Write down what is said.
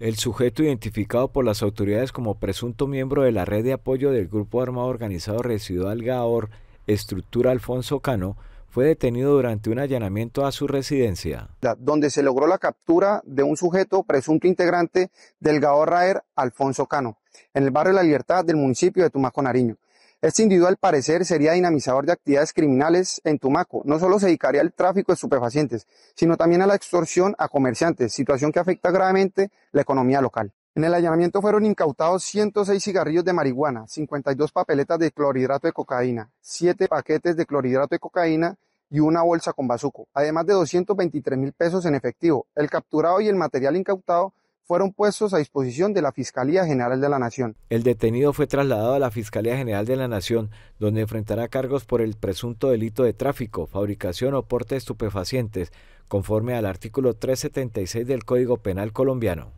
El sujeto identificado por las autoridades como presunto miembro de la red de apoyo del Grupo Armado Organizado Residual Gaor, estructura Alfonso Cano, fue detenido durante un allanamiento a su residencia. Donde se logró la captura de un sujeto presunto integrante del Gaor Raer, Alfonso Cano, en el barrio La Libertad del municipio de Tumaco, Nariño. Este individuo, al parecer, sería dinamizador de actividades criminales en Tumaco. No solo se dedicaría al tráfico de estupefacientes, sino también a la extorsión a comerciantes, situación que afecta gravemente la economía local. En el allanamiento fueron incautados 106 cigarrillos de marihuana, 52 papeletas de clorhidrato de cocaína, 7 paquetes de clorhidrato de cocaína y una bolsa con bazuco, además de 223 mil pesos en efectivo. El capturado y el material incautado fueron puestos a disposición de la Fiscalía General de la Nación. El detenido fue trasladado a la Fiscalía General de la Nación, donde enfrentará cargos por el presunto delito de tráfico, fabricación o porte de estupefacientes, conforme al artículo 376 del Código Penal colombiano.